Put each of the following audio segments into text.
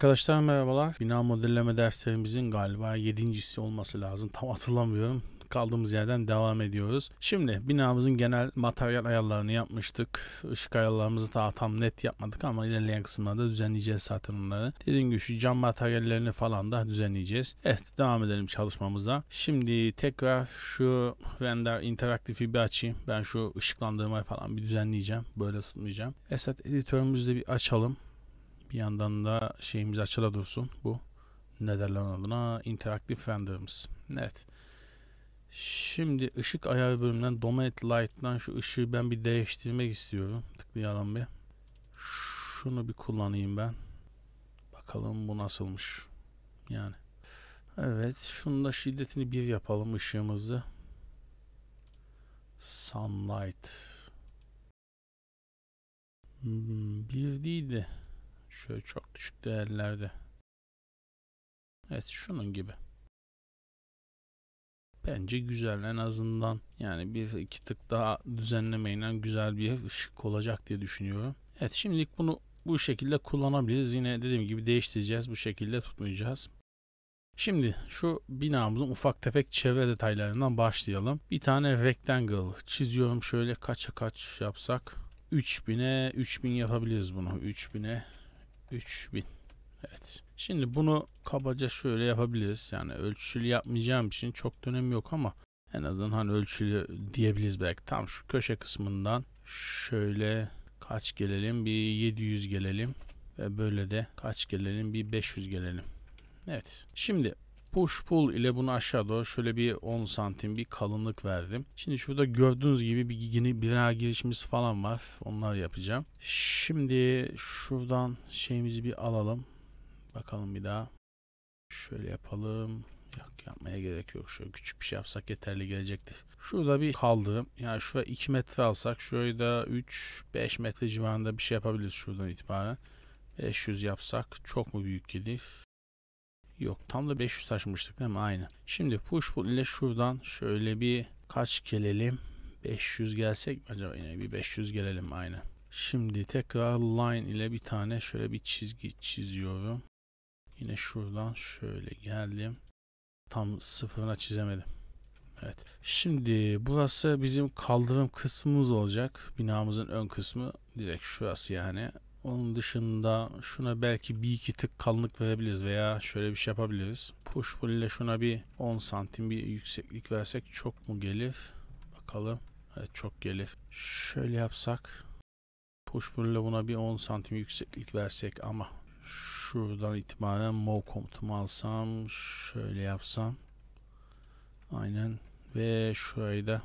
Arkadaşlar merhabalar. Bina modelleme derslerimizin galiba yedincisi olması lazım. Tam hatırlamıyorum. Kaldığımız yerden devam ediyoruz. Şimdi binamızın genel materyal ayarlarını yapmıştık. Işık ayarlarımızı daha tam net yapmadık ama ilerleyen kısımlarda düzenleyeceğiz zaten onları. Dediğim gibi şu cam materyallerini falan da düzenleyeceğiz. Evet devam edelim çalışmamıza. Şimdi tekrar şu render interaktifi bir açayım. Ben şu ışıklandırmayı falan bir düzenleyeceğim. Böyle tutmayacağım. Esat editörümüzü de bir açalım. Bir yandan da şeyimiz açıla dursun bu. Ne derler adına? interaktif Vendor'ımız. Evet. Şimdi ışık ayarı bölümünden Dominate Light'tan şu ışığı ben bir değiştirmek istiyorum. Tıklayalım bir. Şunu bir kullanayım ben. Bakalım bu nasılmış. Yani. Evet. Şunu da şiddetini bir yapalım ışığımızı. Sunlight. Hmm, bir değildi. Şöyle çok düşük değerlerde. Evet şunun gibi. Bence güzel en azından yani bir iki tık daha düzenlemeyle güzel bir ışık olacak diye düşünüyorum. Evet şimdilik bunu bu şekilde kullanabiliriz. Yine dediğim gibi değiştireceğiz. Bu şekilde tutmayacağız. Şimdi şu binamızın ufak tefek çevre detaylarından başlayalım. Bir tane rectangle çiziyorum. Şöyle kaça kaç yapsak. 3000'e 3000 yapabiliriz bunu. 3000'e 3000. Evet. Şimdi bunu kabaca şöyle yapabiliriz. Yani ölçülü yapmayacağım için çok dönem yok ama en azından hani ölçülü diyebiliriz belki. Tam şu köşe kısmından şöyle kaç gelelim? Bir 700 gelelim. Ve böyle de kaç gelelim? Bir 500 gelelim. Evet. Şimdi push pull ile bunu aşağı doğru şöyle bir 10 santim bir kalınlık verdim. Şimdi şurada gördüğünüz gibi bir yeni bina girişimiz falan var. Onları yapacağım. Şimdi şuradan şeyimizi bir alalım. Bakalım bir daha. Şöyle yapalım. Yok yapmaya gerek yok. Şöyle küçük bir şey yapsak yeterli gelecektir. Şurada bir kaldırım. Yani şuraya 2 metre alsak şurayı da 3-5 metre civarında bir şey yapabiliriz şuradan itibaren. 500 yapsak çok mu büyük gelir? Yok tam da 500 taşmıştık değil mi? Aynı. Şimdi push pull ile şuradan şöyle bir kaç gelelim? 500 gelsek mi acaba? Yine bir 500 gelelim aynı. Şimdi tekrar line ile bir tane şöyle bir çizgi çiziyorum. Yine şuradan şöyle geldim. Tam sıfırına çizemedim. Evet. Şimdi burası bizim kaldırım kısmımız olacak. Binamızın ön kısmı direkt şurası yani. Onun dışında şuna belki bir iki tık kalınlık verebiliriz veya şöyle bir şey yapabiliriz. Push pull ile şuna bir 10 santim bir yükseklik versek çok mu gelir? Bakalım. Evet çok gelir. Şöyle yapsak. Push pull ile buna bir 10 santim yükseklik versek ama şuradan itibaren mov komutumu alsam şöyle yapsam aynen ve şurayı da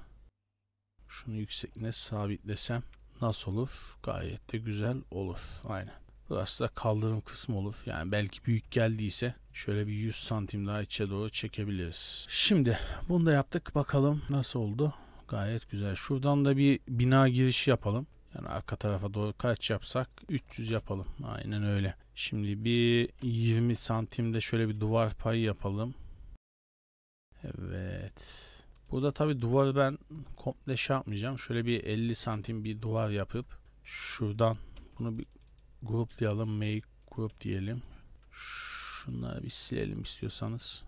şunu yüksekliğine sabitlesem nasıl olur? Gayet de güzel olur. Aynen. Burası da kaldırım kısmı olur. Yani belki büyük geldiyse şöyle bir 100 santim daha içe doğru çekebiliriz. Şimdi bunu da yaptık. Bakalım nasıl oldu? Gayet güzel. Şuradan da bir bina girişi yapalım. Yani arka tarafa doğru kaç yapsak 300 yapalım. Aynen öyle. Şimdi bir 20 santimde şöyle bir duvar payı yapalım. Evet. Burada tabi duvarı ben komple şey yapmayacağım. Şöyle bir 50 santim bir duvar yapıp şuradan bunu bir gruplayalım. Make grup diyelim. Şunları bir silelim istiyorsanız.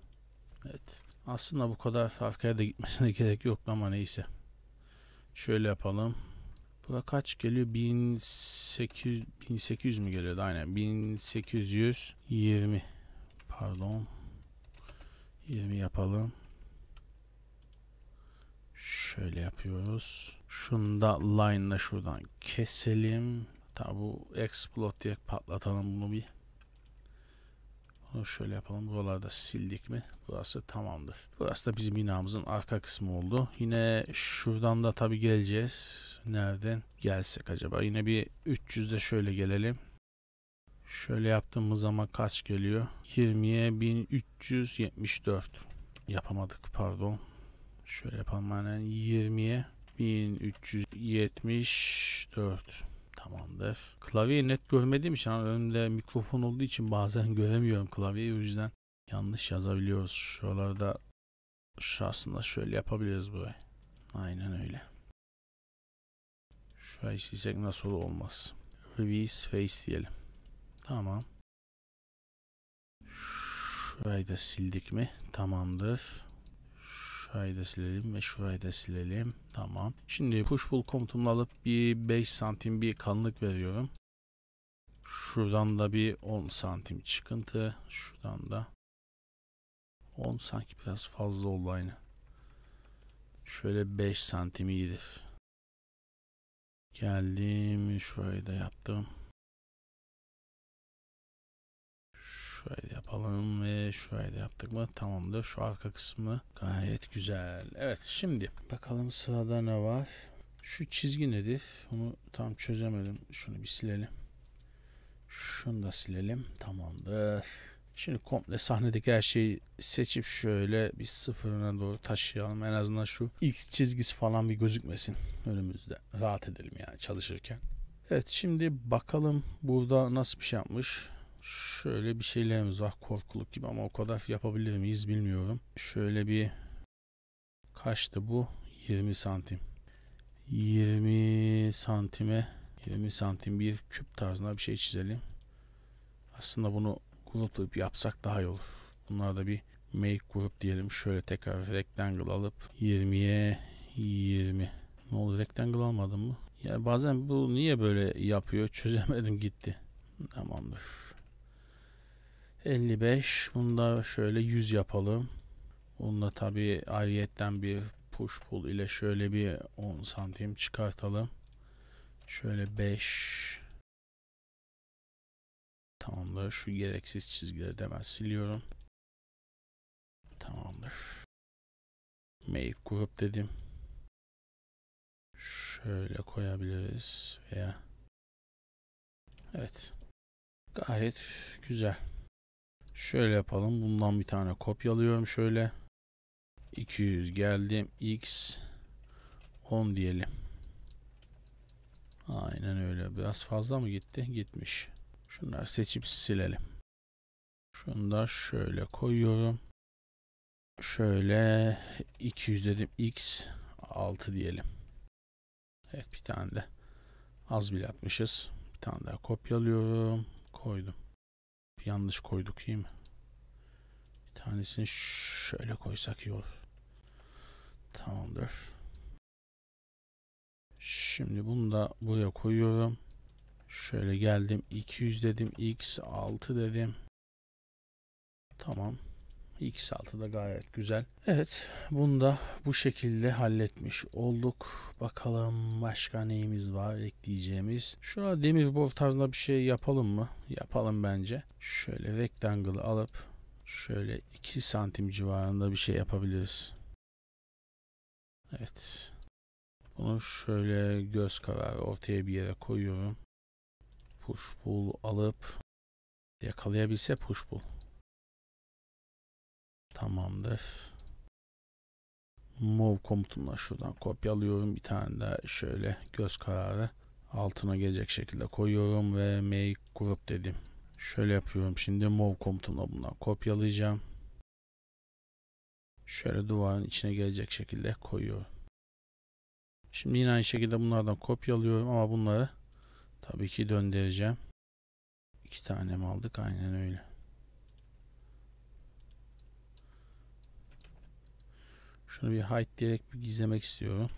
Evet. Aslında bu kadar farkaya da gitmesine gerek yok ama neyse. Şöyle yapalım. Buna kaç geliyor? 1800, 1800 mü geliyordu? Aynen. 1820. Pardon. 20 yapalım. Şöyle yapıyoruz. Şunu da line'la şuradan keselim. Tabi bu explode diye patlatalım bunu bir. Bunu şöyle yapalım. Buraları da sildik mi? Burası tamamdır. Burası da bizim binamızın arka kısmı oldu. Yine şuradan da tabi geleceğiz. Nereden gelsek acaba? Yine bir 300'de şöyle gelelim. Şöyle yaptığımız zaman kaç geliyor? 20'ye 1374. Yapamadık pardon. Şöyle yapalım aynen 20'ye 1374 tamamdır. Klavyeyi net görmediğim için önümde mikrofon olduğu için bazen göremiyorum klavyeyi o yüzden yanlış yazabiliyoruz. Şuralarda aslında şöyle yapabiliriz burayı. Aynen öyle. Şurayı silsek nasıl olmaz. Release face diyelim. Tamam. Şurayı da sildik mi? Tamamdır. Şurayı da silelim ve şurayı da silelim. Tamam. Şimdi push pull komutumla alıp bir 5 santim bir kalınlık veriyorum. Şuradan da bir 10 santim çıkıntı. Şuradan da 10 sanki biraz fazla oldu aynı. Şöyle 5 santim iyidir. Geldim. Şurayı da yaptım. Şöyle yapalım ve şöyle yaptık mı tamamdır. Şu arka kısmı gayet güzel. Evet şimdi bakalım sırada ne var. Şu çizgi nedir? Onu tam çözemedim. Şunu bir silelim. Şunu da silelim. Tamamdır. Şimdi komple sahnedeki her şeyi seçip şöyle bir sıfırına doğru taşıyalım. En azından şu X çizgisi falan bir gözükmesin önümüzde. Rahat edelim yani çalışırken. Evet şimdi bakalım burada nasıl bir şey yapmış. Şöyle bir şeylerimiz var korkuluk gibi ama o kadar yapabilir miyiz bilmiyorum. Şöyle bir kaçtı bu? 20 santim. 20 santime 20 santim bir küp tarzında bir şey çizelim. Aslında bunu gruplayıp yapsak daha iyi olur. Bunlar da bir make grup diyelim. Şöyle tekrar rectangle alıp 20'ye 20. Ne oldu rectangle almadım mı? Ya bazen bu niye böyle yapıyor çözemedim gitti. Tamamdır. 55. Bunda şöyle 100 yapalım. Bunda tabi ayrıyetten bir push pull ile şöyle bir 10 santim çıkartalım. Şöyle 5. Tamamdır. Şu gereksiz çizgileri demez siliyorum. Tamamdır. Make grup dedim. Şöyle koyabiliriz veya Evet. Gayet güzel. Şöyle yapalım. Bundan bir tane kopyalıyorum şöyle. 200 geldim. X 10 diyelim. Aynen öyle. Biraz fazla mı gitti? Gitmiş. Şunları seçip silelim. Şunu da şöyle koyuyorum. Şöyle 200 dedim. X 6 diyelim. Evet bir tane de az bile atmışız. Bir tane daha kopyalıyorum. Koydum yanlış koyduk iyi mi? Bir tanesini şöyle koysak iyi olur. Tamamdır. Şimdi bunu da buraya koyuyorum. Şöyle geldim 200 dedim x6 dedim. Tamam. X6 da gayet güzel. Evet bunu da bu şekilde halletmiş olduk. Bakalım başka neyimiz var ekleyeceğimiz. Şuna demir bor tarzında bir şey yapalım mı? Yapalım bence. Şöyle rectangle alıp şöyle 2 santim civarında bir şey yapabiliriz. Evet. Bunu şöyle göz kararı ortaya bir yere koyuyorum. Push pull alıp yakalayabilse push pull. Tamamdır. Move komutumla şuradan kopyalıyorum. Bir tane de şöyle göz kararı altına gelecek şekilde koyuyorum ve make group dedim. Şöyle yapıyorum. Şimdi move komutumla bundan kopyalayacağım. Şöyle duvarın içine gelecek şekilde koyuyorum. Şimdi yine aynı şekilde bunlardan kopyalıyorum ama bunları tabii ki döndüreceğim. İki tane aldık? Aynen öyle. Şunu bir height diyerek bir gizlemek istiyorum.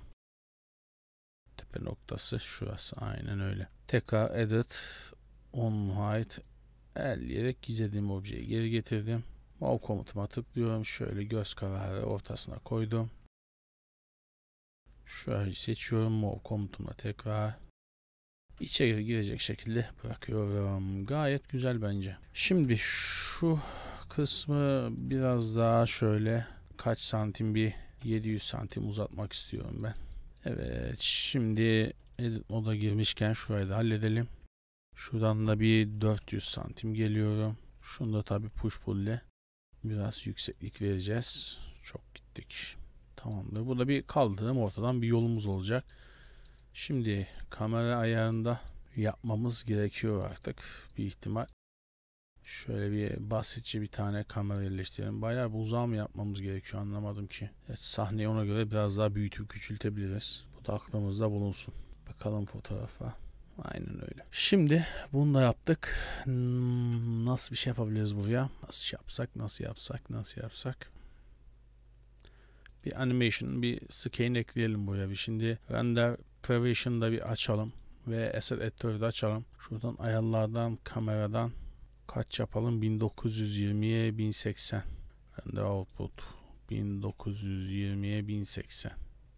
Tepe noktası şurası aynen öyle. Tekrar edit on height el diyerek gizlediğim objeyi geri getirdim. Mouse komutuma tıklıyorum. Şöyle göz kararı ortasına koydum. Şurayı seçiyorum. Move komutumla tekrar içeri girecek şekilde bırakıyorum. Gayet güzel bence. Şimdi şu kısmı biraz daha şöyle kaç santim bir 700 santim uzatmak istiyorum ben. Evet şimdi edit moda girmişken şurayı da halledelim. Şuradan da bir 400 santim geliyorum. Şunu da tabi push pull ile biraz yükseklik vereceğiz. Çok gittik. Tamamdır. Burada bir kaldırım ortadan bir yolumuz olacak. Şimdi kamera ayarında yapmamız gerekiyor artık bir ihtimal. Şöyle bir basitçe bir tane kamera yerleştirelim. Bayağı bir uzağa mı yapmamız gerekiyor anlamadım ki. Evet, sahneyi ona göre biraz daha büyütüp küçültebiliriz. Bu da aklımızda bulunsun. Bakalım fotoğrafa. Aynen öyle. Şimdi bunu da yaptık. Hmm, nasıl bir şey yapabiliriz buraya? Nasıl şey yapsak, nasıl yapsak, nasıl yapsak? Bir animation, bir scan ekleyelim buraya. Bir şimdi render privation'da bir açalım ve asset editor'da açalım. Şuradan ayarlardan, kameradan Kaç yapalım? 1920'ye 1080. Render output 1920'ye 1080.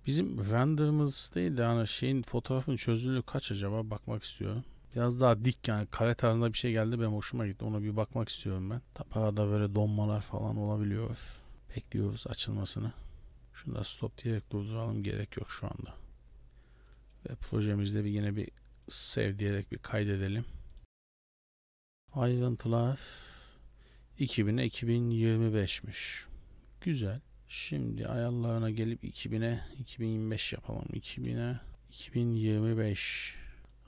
Bizim renderımız değil de hani şeyin fotoğrafın çözünürlüğü kaç acaba bakmak istiyorum. Biraz daha dik yani kare tarzında bir şey geldi benim hoşuma gitti. Ona bir bakmak istiyorum ben. Arada böyle donmalar falan olabiliyor. Bekliyoruz açılmasını. Şunu da stop diyerek durduralım gerek yok şu anda. Ve projemizde bir yine bir save diyerek bir kaydedelim. Ayrıntılar 2000'e 2025'miş. Güzel. Şimdi ayarlarına gelip 2000'e 2025 yapalım. 2000'e 2025.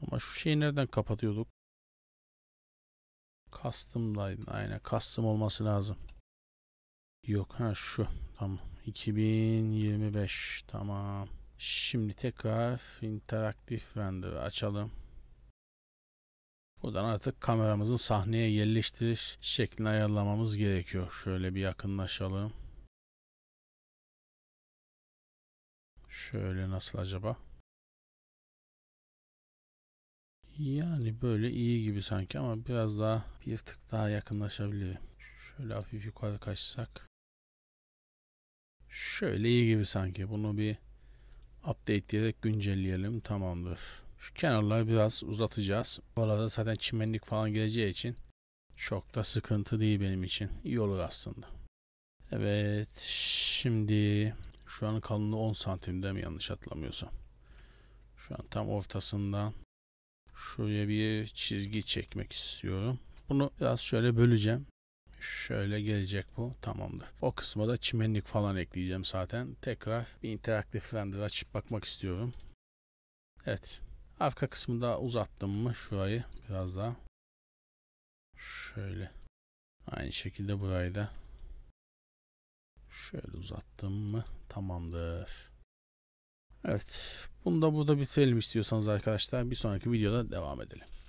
Ama şu şeyi nereden kapatıyorduk? Custom'daydı. Aynen custom olması lazım. Yok ha şu. Tamam. 2025. Tamam. Şimdi tekrar interaktif render açalım. Buradan artık kameramızın sahneye yerleştiriş şeklini ayarlamamız gerekiyor. Şöyle bir yakınlaşalım. Şöyle nasıl acaba? Yani böyle iyi gibi sanki ama biraz daha bir tık daha yakınlaşabilirim. Şöyle hafif yukarı kaçsak. Şöyle iyi gibi sanki. Bunu bir update diyerek güncelleyelim. Tamamdır. Şu kenarları biraz uzatacağız. Oralarda zaten çimenlik falan geleceği için çok da sıkıntı değil benim için. İyi olur aslında. Evet şimdi şu an kalınlığı 10 santimde mi yanlış hatırlamıyorsam. Şu an tam ortasından şuraya bir çizgi çekmek istiyorum. Bunu biraz şöyle böleceğim. Şöyle gelecek bu. Tamamdır. O kısma da çimenlik falan ekleyeceğim zaten. Tekrar bir interaktif render açıp bakmak istiyorum. Evet. Arka kısmı da uzattım mı şurayı biraz daha. Şöyle. Aynı şekilde burayı da şöyle uzattım mı tamamdır. Evet. Bunu da burada bitirelim istiyorsanız arkadaşlar. Bir sonraki videoda devam edelim.